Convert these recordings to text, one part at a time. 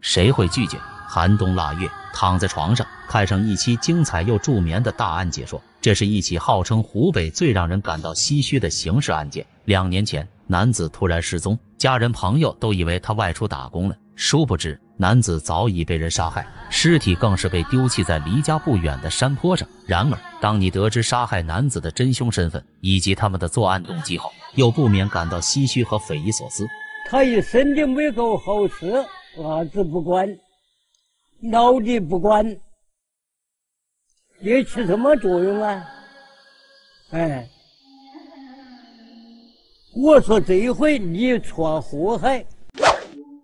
谁会拒绝寒冬腊月躺在床上看上一期精彩又助眠的大案解说？这是一起号称湖北最让人感到唏嘘的刑事案件。两年前，男子突然失踪，家人朋友都以为他外出打工了，殊不知男子早已被人杀害，尸体更是被丢弃在离家不远的山坡上。然而，当你得知杀害男子的真凶身份以及他们的作案动机后，又不免感到唏嘘和匪夷所思。他一生就没做好事。儿子不管，老的不管，你起什么作用啊？哎，我说这一回你闯祸害。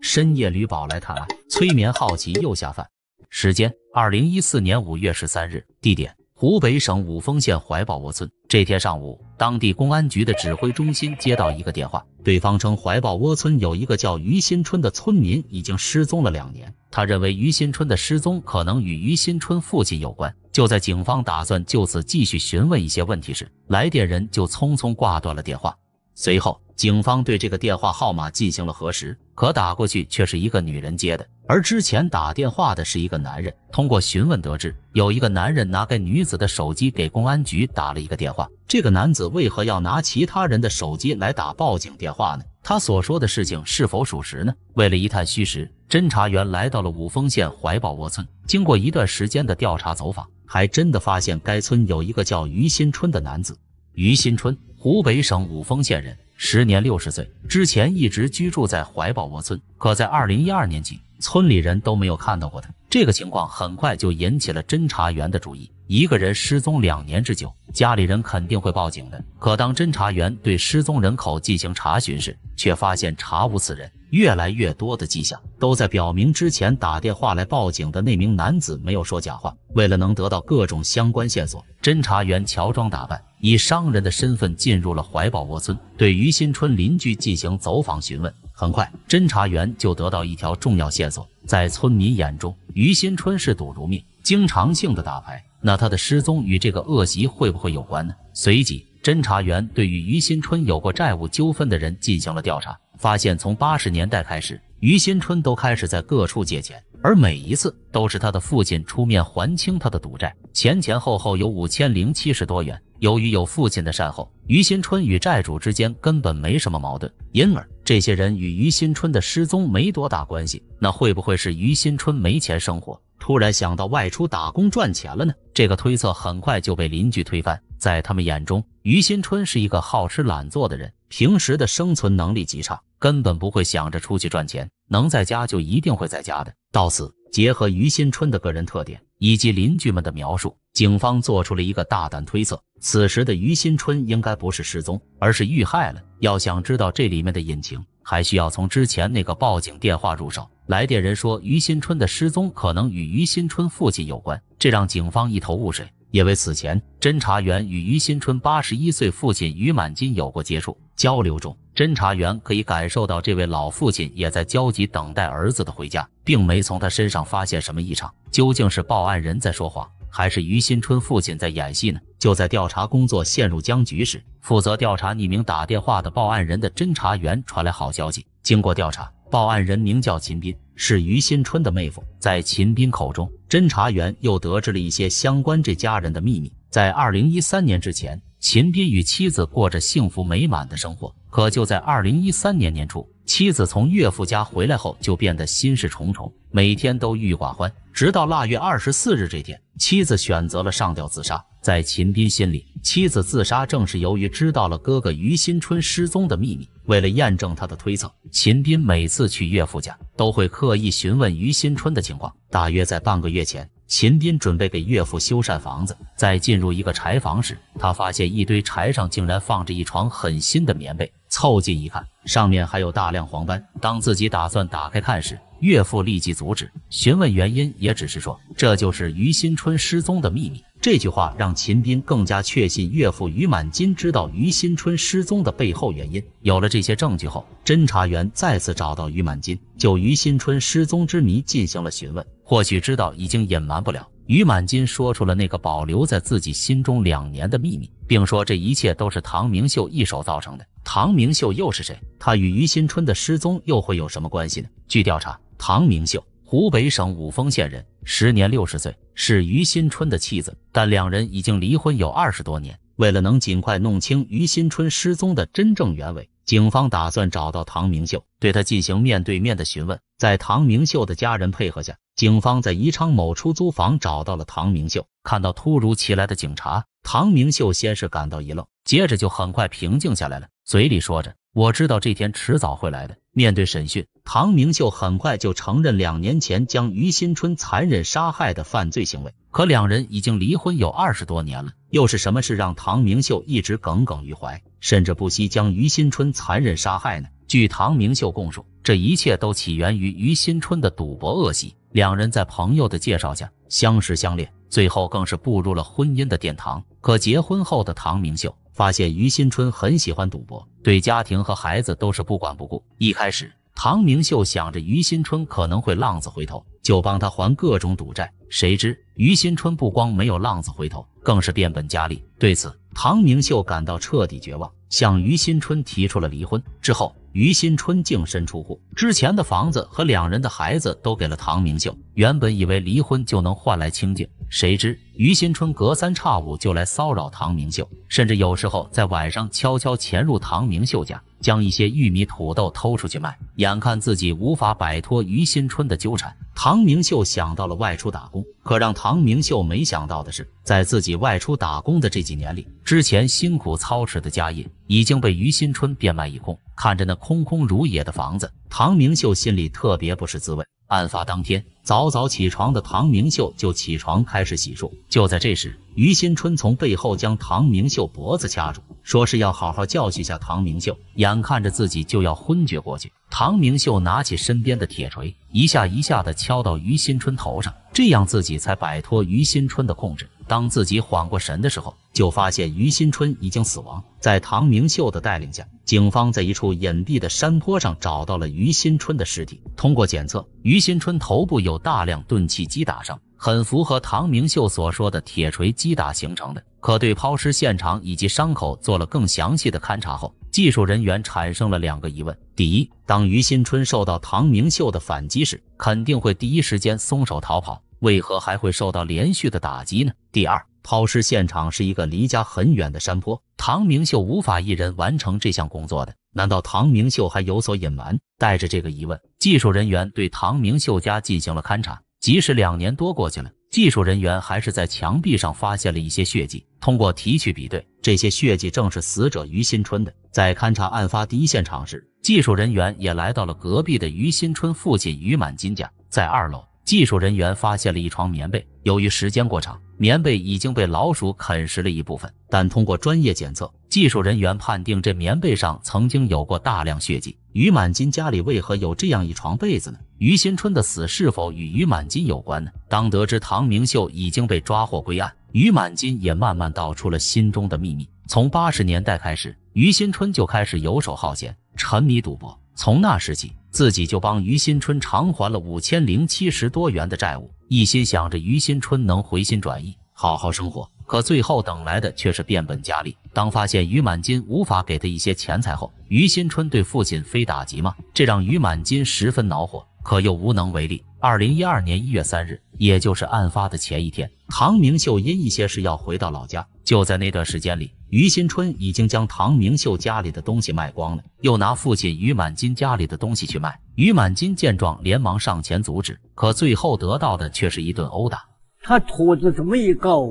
深夜吕宝来探案，催眠好奇又下饭。时间：二零一四年五月十三日，地点：湖北省五峰县怀宝窝村。这天上午，当地公安局的指挥中心接到一个电话，对方称怀抱窝村有一个叫于新春的村民已经失踪了两年。他认为于新春的失踪可能与于新春父亲有关。就在警方打算就此继续询问一些问题时，来电人就匆匆挂断了电话。随后，警方对这个电话号码进行了核实，可打过去却是一个女人接的。而之前打电话的是一个男人。通过询问得知，有一个男人拿该女子的手机给公安局打了一个电话。这个男子为何要拿其他人的手机来打报警电话呢？他所说的事情是否属实呢？为了一探虚实，侦查员来到了五峰县怀抱窝村。经过一段时间的调查走访，还真的发现该村有一个叫于新春的男子。于新春，湖北省五峰县人。时年六十岁，之前一直居住在怀抱窝村。可在二零一二年起，村里人都没有看到过他。这个情况很快就引起了侦查员的注意。一个人失踪两年之久，家里人肯定会报警的。可当侦查员对失踪人口进行查询时，却发现查无此人。越来越多的迹象都在表明，之前打电话来报警的那名男子没有说假话。为了能得到各种相关线索，侦查员乔装打扮，以商人的身份进入了怀抱窝村，对于新春邻居进行走访询问。很快，侦查员就得到一条重要线索：在村民眼中，于新春是赌如命，经常性的打牌。那他的失踪与这个恶习会不会有关呢？随即，侦查员对于于新春有过债务纠纷的人进行了调查。发现从八十年代开始，于新春都开始在各处借钱，而每一次都是他的父亲出面还清他的赌债，前前后后有五千零七十多元。由于有父亲的善后，于新春与债主之间根本没什么矛盾，因而这些人与于新春的失踪没多大关系。那会不会是于新春没钱生活，突然想到外出打工赚钱了呢？这个推测很快就被邻居推翻，在他们眼中，于新春是一个好吃懒做的人。平时的生存能力极差，根本不会想着出去赚钱，能在家就一定会在家的。到此，结合于新春的个人特点以及邻居们的描述，警方做出了一个大胆推测：此时的于新春应该不是失踪，而是遇害了。要想知道这里面的隐情，还需要从之前那个报警电话入手。来电人说于新春的失踪可能与于新春父亲有关，这让警方一头雾水。因为此前侦查员与于新春八十一岁父亲于满金有过接触，交流中，侦查员可以感受到这位老父亲也在焦急等待儿子的回家，并没从他身上发现什么异常。究竟是报案人在说谎，还是于新春父亲在演戏呢？就在调查工作陷入僵局时，负责调查匿名打电话的报案人的侦查员传来好消息：经过调查，报案人名叫秦斌。是于新春的妹夫，在秦斌口中，侦查员又得知了一些相关这家人的秘密。在二零一三年之前，秦斌与妻子过着幸福美满的生活。可就在二零一三年年初。妻子从岳父家回来后就变得心事重重，每天都郁郁寡欢。直到腊月二十四日这天，妻子选择了上吊自杀。在秦斌心里，妻子自杀正是由于知道了哥哥于新春失踪的秘密。为了验证他的推测，秦斌每次去岳父家都会刻意询问于新春的情况。大约在半个月前。秦斌准备给岳父修缮房子，在进入一个柴房时，他发现一堆柴上竟然放着一床很新的棉被，凑近一看，上面还有大量黄斑。当自己打算打开看时，岳父立即阻止，询问原因，也只是说这就是于新春失踪的秘密。这句话让秦斌更加确信岳父于满金知道于新春失踪的背后原因。有了这些证据后，侦查员再次找到于满金，就于新春失踪之谜进行了询问。或许知道已经隐瞒不了，于满金说出了那个保留在自己心中两年的秘密，并说这一切都是唐明秀一手造成的。唐明秀又是谁？他与于新春的失踪又会有什么关系呢？据调查，唐明秀。湖北省五峰县人，时年六十岁，是于新春的妻子，但两人已经离婚有二十多年。为了能尽快弄清于新春失踪的真正原委，警方打算找到唐明秀，对他进行面对面的询问。在唐明秀的家人配合下，警方在宜昌某出租房找到了唐明秀。看到突如其来的警察，唐明秀先是感到一愣，接着就很快平静下来了，嘴里说着。我知道这天迟早会来的。面对审讯，唐明秀很快就承认两年前将于新春残忍杀害的犯罪行为。可两人已经离婚有二十多年了，又是什么事让唐明秀一直耿耿于怀，甚至不惜将于新春残忍杀害呢？据唐明秀供述，这一切都起源于于新春的赌博恶习。两人在朋友的介绍下相识相恋，最后更是步入了婚姻的殿堂。可结婚后的唐明秀，发现于新春很喜欢赌博，对家庭和孩子都是不管不顾。一开始，唐明秀想着于新春可能会浪子回头，就帮他还各种赌债。谁知于新春不光没有浪子回头，更是变本加厉。对此，唐明秀感到彻底绝望，向于新春提出了离婚。之后，于新春净身出户，之前的房子和两人的孩子都给了唐明秀。原本以为离婚就能换来清静，谁知于新春隔三差五就来骚扰唐明秀，甚至有时候在晚上悄悄潜入唐明秀家，将一些玉米、土豆偷出去卖。眼看自己无法摆脱于新春的纠缠，唐明秀想到了外出打工。可让唐明秀没想到的是，在自己外出打工的这几年里，之前辛苦操持的家业已经被于新春变卖一空。看着那空空如也的房子，唐明秀心里特别不是滋味。案发当天。早早起床的唐明秀就起床开始洗漱。就在这时，于新春从背后将唐明秀脖子掐住，说是要好好教训下唐明秀。眼看着自己就要昏厥过去，唐明秀拿起身边的铁锤，一下一下的敲到于新春头上，这样自己才摆脱于新春的控制。当自己缓过神的时候，就发现于新春已经死亡。在唐明秀的带领下，警方在一处隐蔽的山坡上找到了于新春的尸体。通过检测，于新春头部有大量钝器击打伤，很符合唐明秀所说的铁锤击打形成的。可对抛尸现场以及伤口做了更详细的勘查后，技术人员产生了两个疑问：第一，当于新春受到唐明秀的反击时，肯定会第一时间松手逃跑，为何还会受到连续的打击呢？第二，抛尸现场是一个离家很远的山坡，唐明秀无法一人完成这项工作的。难道唐明秀还有所隐瞒？带着这个疑问，技术人员对唐明秀家进行了勘查。即使两年多过去了，技术人员还是在墙壁上发现了一些血迹。通过提取比对，这些血迹正是死者于新春的。在勘查案发第一现场时，技术人员也来到了隔壁的于新春父亲于满金家，在二楼，技术人员发现了一床棉被。由于时间过长，棉被已经被老鼠啃食了一部分。但通过专业检测，技术人员判定这棉被上曾经有过大量血迹。于满金家里为何有这样一床被子呢？于新春的死是否与于满金有关呢？当得知唐明秀已经被抓获归案，于满金也慢慢道出了心中的秘密。从八十年代开始，于新春就开始游手好闲，沉迷赌博。从那时起，自己就帮于新春偿还了五千零七十多元的债务，一心想着于新春能回心转意，好好生活。可最后等来的却是变本加厉。当发现于满金无法给他一些钱财后，于新春对父亲非打即骂，这让于满金十分恼火，可又无能为力。二零一二年一月三日，也就是案发的前一天，唐明秀因一些事要回到老家。就在那段时间里，于新春已经将唐明秀家里的东西卖光了，又拿父亲于满金家里的东西去卖。于满金见状，连忙上前阻止，可最后得到的却是一顿殴打。他托子这么一搞，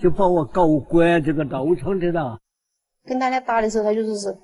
就把我搞关这个道场的了。跟大家打的时候，他就说是，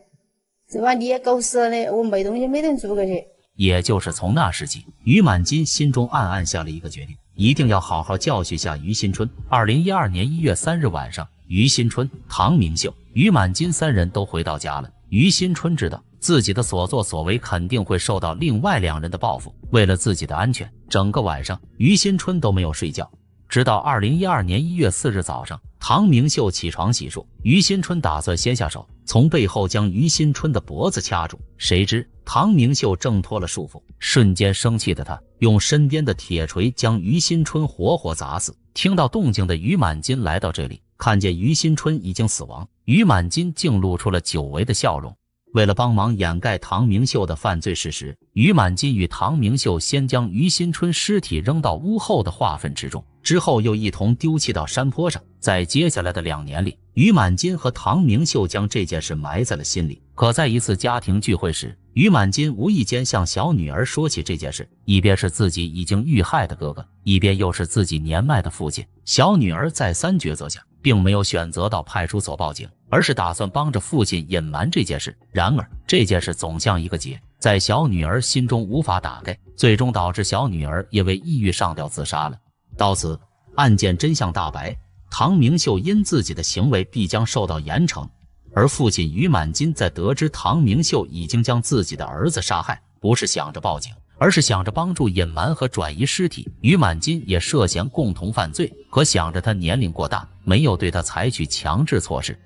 这把你也搞死了的，我没东西没人住过去。也就是从那时起，于满金心中暗暗下了一个决定，一定要好好教训下于新春。二零一二年一月三日晚上，于新春、唐明秀、于满金三人都回到家了。于新春知道自己的所作所为肯定会受到另外两人的报复，为了自己的安全，整个晚上于新春都没有睡觉。直到二零一二年一月四日早上，唐明秀起床洗漱，于新春打算先下手，从背后将于新春的脖子掐住，谁知。唐明秀挣脱了束缚，瞬间生气的他用身边的铁锤将于新春活活砸死。听到动静的于满金来到这里，看见于新春已经死亡，于满金竟露出了久违的笑容。为了帮忙掩盖唐明秀的犯罪事实，于满金与唐明秀先将于新春尸体扔到屋后的化粪池中，之后又一同丢弃到山坡上。在接下来的两年里，于满金和唐明秀将这件事埋在了心里。可在一次家庭聚会时，于满金无意间向小女儿说起这件事，一边是自己已经遇害的哥哥，一边又是自己年迈的父亲。小女儿再三抉择下，并没有选择到派出所报警，而是打算帮着父亲隐瞒这件事。然而这件事总像一个结，在小女儿心中无法打开，最终导致小女儿因为抑郁上吊自杀了。到此，案件真相大白，唐明秀因自己的行为必将受到严惩。而父亲于满金在得知唐明秀已经将自己的儿子杀害，不是想着报警，而是想着帮助隐瞒和转移尸体。于满金也涉嫌共同犯罪，可想着他年龄过大，没有对他采取强制措施。